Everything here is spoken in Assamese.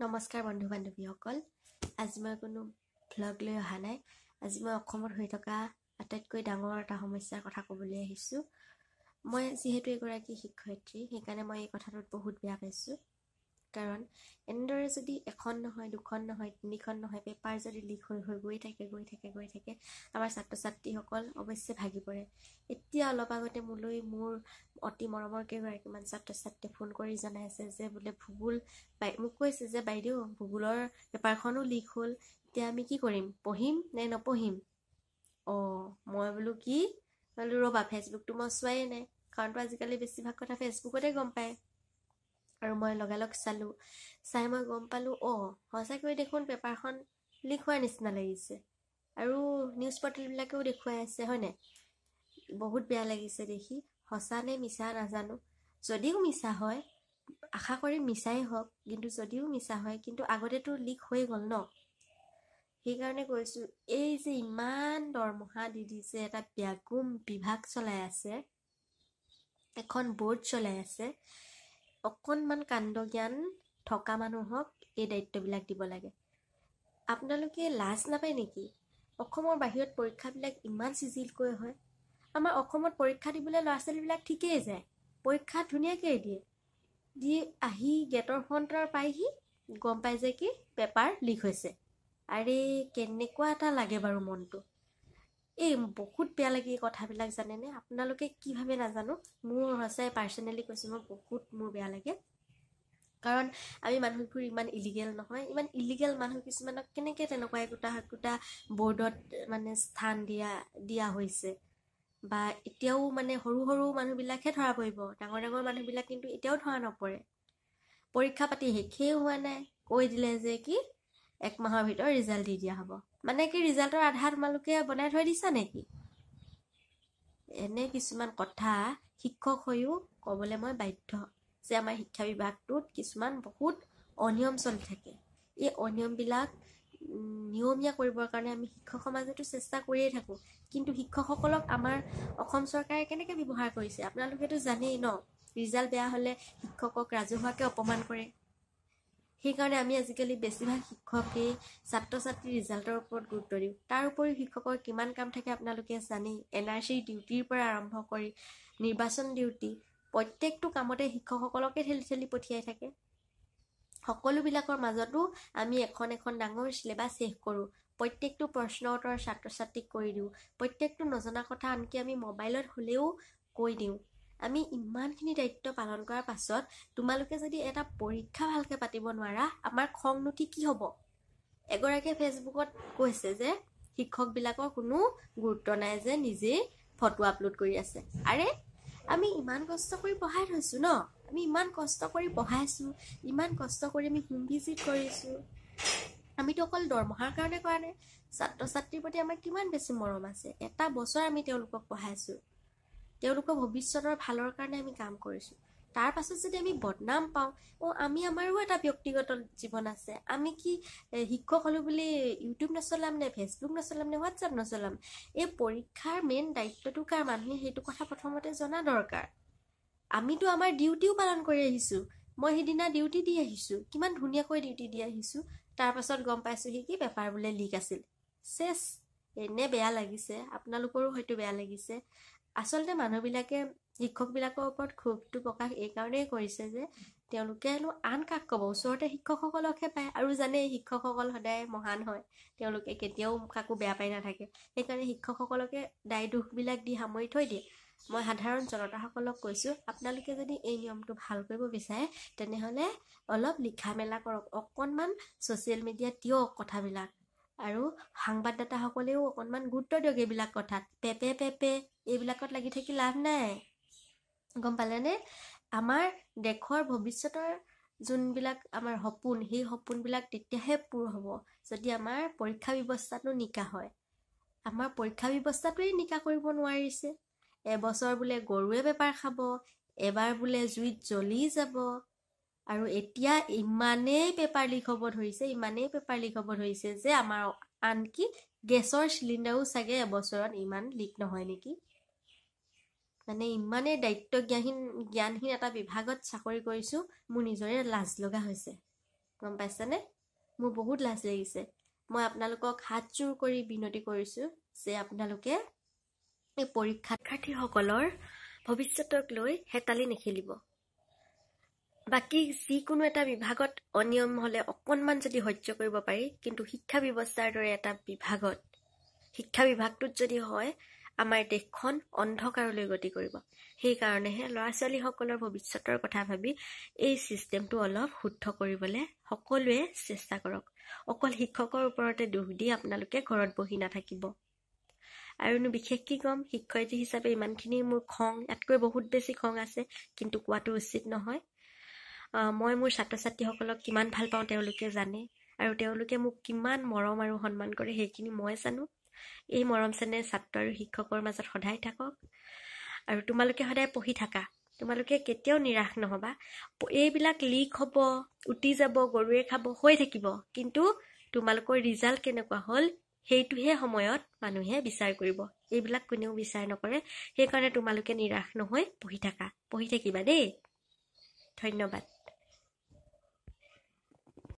নমস্কাৰ বন্ধু বান্ধৱীসকল আজি মই কোনো ভ্লগ লৈ অহা নাই আজি মই অসমত হৈ থকা আটাইতকৈ ডাঙৰ এটা সমস্যাৰ কথা ক'বলৈ আহিছোঁ মই যিহেতু এগৰাকী শিক্ষয়িত্ৰী সেইকাৰণে মই এই কথাটোত বহুত বেয়া পাইছোঁ কাৰণ এনেদৰে যদি এখন নহয় দুখন নহয় তিনিখন নহয় পেপাৰ যদি লিক হৈ হৈ গৈ থাকে গৈ থাকে গৈ থাকে আমাৰ ছাত্ৰ ছাত্ৰীসকল অৱশ্যে ভাগি পৰে এতিয়া অলপ আগতে মোলৈ মোৰ অতি মৰমৰ কেইগৰাকীমান ছাত্ৰ ছাত্ৰীয়ে ফোন কৰি জনাইছে যে বোলে ভূগোল মোক কৈছে যে বাইদেউ ভূগোলৰ পেপাৰখনো লিক হ'ল এতিয়া আমি কি কৰিম পঢ়িম নে নপঢ়িম অঁ মই বোলো কি বোলো ৰ'বা ফেচবুকটো মই চোৱাই নাই কাৰণটো আজিকালি বেছিভাগ কথা ফেচবুকতে গম পায় আৰু মই লগে লগ চালোঁ চাই মই গম পালোঁ অ সঁচাকৈ দেখোন পেপাৰখন লিক হোৱাৰ নিচিনা লাগিছে আৰু নিউজ পৰ্টেলবিলাকেও দেখুৱাই আছে হয়নে বহুত বেয়া লাগিছে দেখি সঁচা নে মিছা নাজানো যদিও মিছা হয় আশা কৰি মিছাই হওক কিন্তু যদিও মিছা হয় কিন্তু আগতেতো লিক হৈ গ'ল ন সেইকাৰণে কৈছোঁ এই যে ইমান দৰমহা দি দিছে এটা ব্যাকুম বিভাগ চলাই আছে এখন বৰ্ড চলাই আছে অকণমান কাণ্ড জ্ঞান থকা মানুহক এই দায়িত্ববিলাক দিব লাগে আপোনালোকে লাজ নাপায় নেকি অসমৰ বাহিৰত পৰীক্ষাবিলাক ইমান চিজিলকৈ হয় আমাৰ অসমত পৰীক্ষা দিবলৈ ল'ৰা ছোৱালীবিলাক ঠিকেই যায় পৰীক্ষা ধুনীয়াকৈ দিয়ে দি আহি গেটৰ সন্তৰ পাইহি গম পাই যে কি পেপাৰ লিক হৈছে আৰে কেনেকুৱা এটা লাগে বাৰু মনটো এই বহুত বেয়া লাগে এই কথাবিলাক জানেনে আপোনালোকে কিভাৱে নাজানো মোৰ সঁচাই পাৰ্চনেলি কৈছোঁ মই বহুত মোৰ বেয়া লাগে কাৰণ আমি মানুহবোৰ ইমান ইলিগেল নহয় ইমান ইলিগেল মানুহ কিছুমানক কেনেকৈ তেনেকুৱা একোটা একোটা বৰ্ডত মানে স্থান দিয়া দিয়া হৈছে বা এতিয়াও মানে সৰু সৰু মানুহবিলাকহে ধৰা পৰিব ডাঙৰ ডাঙৰ মানুহবিলাক কিন্তু এতিয়াও ধৰা নপৰে পৰীক্ষা পাতি শেষেই হোৱা নাই কৈ দিলে যে কি একমাহৰ ভিতৰত ৰিজাল্ট দি দিয়া হ'ব মানে কি ৰিজাল্টৰ আধাৰ তোমালোকে বনাই থৈ দিছা নেকি এনে কিছুমান কথা শিক্ষক হৈও ক'বলৈ মই বাধ্য যে আমাৰ শিক্ষা বিভাগটোত কিছুমান বহুত অনিয়ম চলি থাকে এই অনিয়মবিলাক নিয়মীয়া কৰিবৰ কাৰণে আমি শিক্ষক সমাজেতো চেষ্টা কৰিয়ে থাকোঁ কিন্তু শিক্ষকসকলক আমাৰ অসম চৰকাৰে কেনেকৈ ব্যৱহাৰ কৰিছে আপোনালোকেতো জানেই ন ৰিজাল্ট বেয়া হ'লে শিক্ষকক ৰাজহুৱাকৈ অপমান কৰে সেইকাৰণে আমি আজিকালি বেছিভাগ শিক্ষকেই ছাত্ৰ ছাত্ৰীৰ ৰিজাল্টৰ ওপৰত গুৰুত্ব দিওঁ তাৰ উপৰিও শিক্ষকৰ কিমান কাম থাকে আপোনালোকে জানেই এন আৰ চিৰ ডিউটিৰ পৰা আৰম্ভ কৰি নিৰ্বাচন ডিউটি প্ৰত্যেকটো কামতে শিক্ষকসকলকে ঠেলি ঠেলি পঠিয়াই থাকে সকলোবিলাকৰ মাজতো আমি এখন এখন ডাঙৰ চিলেবাছ শেষ কৰোঁ প্ৰত্যেকটো প্ৰশ্ন উত্তৰ ছাত্ৰ ছাত্ৰীক কৰি দিওঁ প্ৰত্যেকটো নজনা কথা আনকি আমি মোবাইলত হ'লেও কৈ দিওঁ আমি ইমানখিনি দায়িত্ব পালন কৰাৰ পাছত তোমালোকে যদি এটা পৰীক্ষা ভালকে পাতিব নোৱাৰা আমাৰ খং নুঠি কি হ'ব এগৰাকীয়ে ফেচবুকত কৈছে যে শিক্ষকবিলাকৰ কোনো গুৰুত্ব নাই যে নিজেই ফটো আপলোড কৰি আছে আৰে আমি ইমান কষ্ট কৰি পঢ়াই থৈছোঁ ন আমি ইমান কষ্ট কৰি পঢ়াইছোঁ ইমান কষ্ট কৰি আমি হোম ভিজিট কৰিছোঁ আমিতো অকল দৰমহাৰ কাৰণে কৰা নাই ছাত্ৰ ছাত্ৰীৰ প্ৰতি আমাৰ কিমান বেছি মৰম আছে এটা বছৰ আমি তেওঁলোকক পঢ়াইছোঁ তেওঁলোকৰ ভৱিষ্যতৰ ভালৰ কাৰণে আমি কাম কৰিছোঁ তাৰ পাছত যদি আমি বদনাম পাওঁ অঁ আমি আমাৰো এটা ব্যক্তিগত জীৱন আছে আমি কি শিক্ষক হ'লোঁ বুলি ইউটিউব নচলাম নে ফেচবুক নচলাম নে হোৱাটছআপ নচলাম এই পৰীক্ষাৰ মেইন দায়িত্বটো কাৰ মানুহে সেইটো কথা প্ৰথমতে জনা দৰকাৰ আমিতো আমাৰ ডিউটিও পালন কৰি আহিছোঁ মই সেইদিনা ডিউটি দি আহিছোঁ কিমান ধুনীয়াকৈ ডিউটি দি আহিছোঁ তাৰপাছত গম পাইছোঁ সি কি পেপাৰ বোলে লিক আছিল চেছ এনে বেয়া লাগিছে আপোনালোকৰো হয়তো বেয়া লাগিছে আচলতে মানুহবিলাকে শিক্ষকবিলাকৰ ওপৰত ক্ষোভটো প্ৰকাশ এইকাৰণেই কৰিছে যে তেওঁলোকে হেনো আন কাক ক'ব ওচৰতে শিক্ষকসকলকহে পায় আৰু জানেই শিক্ষকসকল সদায় মহান হয় তেওঁলোকে কেতিয়াও কাকো বেয়া পাই নাথাকে সেইকাৰণে শিক্ষকসকলকে দায় দোষবিলাক দি সামৰি থৈ দিয়ে মই সাধাৰণ জনতাসকলক কৈছোঁ আপোনালোকে যদি এই নিয়মটো ভাল কৰিব বিচাৰে তেনেহ'লে অলপ লিখা মেলা কৰক অকণমান ছ'চিয়েল মিডিয়াত দিয়ক কথাবিলাক আৰু সাংবাদদাতাসকলেও অকণমান গুৰুত্ব দিয়ক এইবিলাক কথাত পেপে পেপে এইবিলাকত লাগি থাকি লাভ নাই গম পালেনে আমাৰ দেশৰ ভৱিষ্যতৰ যোনবিলাক আমাৰ সপোন সেই সপোনবিলাক তেতিয়াহে পূৰ হ'ব যদি আমাৰ পৰীক্ষা ব্যৱস্থাটো নিকা হয় আমাৰ পৰীক্ষা ব্যৱস্থাটোৱেই নিকা কৰিব নোৱাৰিছে এবছৰ বোলে গৰুৱে বেপাৰ খাব এবাৰ বোলে জুইত জ্বলি যাব আৰু এতিয়া ইমানেই পেপাৰ লিক হ'ব ধৰিছে ইমানেই পেপাৰ লিক হ'ব ধৰিছে যে আমাৰ আনকি গেছৰ চিলিণ্ডাৰো চাগে এবছৰত ইমান লিক নহয় নেকি মানে ইমানেই দায়িত্ব জ্ঞানহীন এটা বিভাগত চাকৰি কৰিছোঁ মোৰ নিজৰে লাজ লগা হৈছে গম পাইছেনে মোৰ বহুত লাজ লাগিছে মই আপোনালোকক হাত চোৰ কৰি বিনতি কৰিছোঁ যে আপোনালোকে এই পৰীক্ষাৰ্থীসকলৰ ভৱিষ্যতক লৈ হেতালি নেখেলিব বাকী যিকোনো এটা বিভাগত অনিয়ম হ'লে অকণমান যদি সহ্য কৰিব পাৰি কিন্তু শিক্ষা ব্যৱস্থাৰ দৰে এটা বিভাগত শিক্ষা বিভাগটোত যদি হয় আমাৰ দেশখন অন্ধকাৰলৈ গতি কৰিব সেইকাৰণেহে ল'ৰা ছোৱালীসকলৰ ভৱিষ্যতৰ কথা ভাবি এই ছিষ্টেমটো অলপ শুদ্ধ কৰিবলৈ সকলোৱে চেষ্টা কৰক অকল শিক্ষকৰ ওপৰতে দোষ দি আপোনালোকে ঘৰত বহি নাথাকিব আৰুনো বিশেষ কি ক'ম শিক্ষয়িত্ৰী হিচাপে ইমানখিনি মোৰ খং ইয়াতকৈ বহুত বেছি খং আছে কিন্তু কোৱাটো উচিত নহয় মই মোৰ ছাত্ৰ ছাত্ৰীসকলক কিমান ভাল পাওঁ তেওঁলোকে জানে আৰু তেওঁলোকে মোক কিমান মৰম আৰু সন্মান কৰে সেইখিনি মই জানো এই মৰম চেনেহ ছাত্ৰ আৰু শিক্ষকৰ মাজত সদায় থাকক আৰু তোমালোকে সদায় পঢ়ি থাকা তোমালোকে কেতিয়াও নিৰাশ নহ'বা এইবিলাক লিক হ'ব উটি যাব গৰুৱে খাব হৈ থাকিব কিন্তু তোমালোকৰ ৰিজাল্ট কেনেকুৱা হ'ল সেইটোহে সময়ত মানুহে বিচাৰ কৰিব এইবিলাক কোনেও বিচাৰ নকৰে সেইকাৰণে তোমালোকে নিৰাশ নহৈ পঢ়ি থাকা পঢ়ি থাকিবা দেই ধন্যবাদ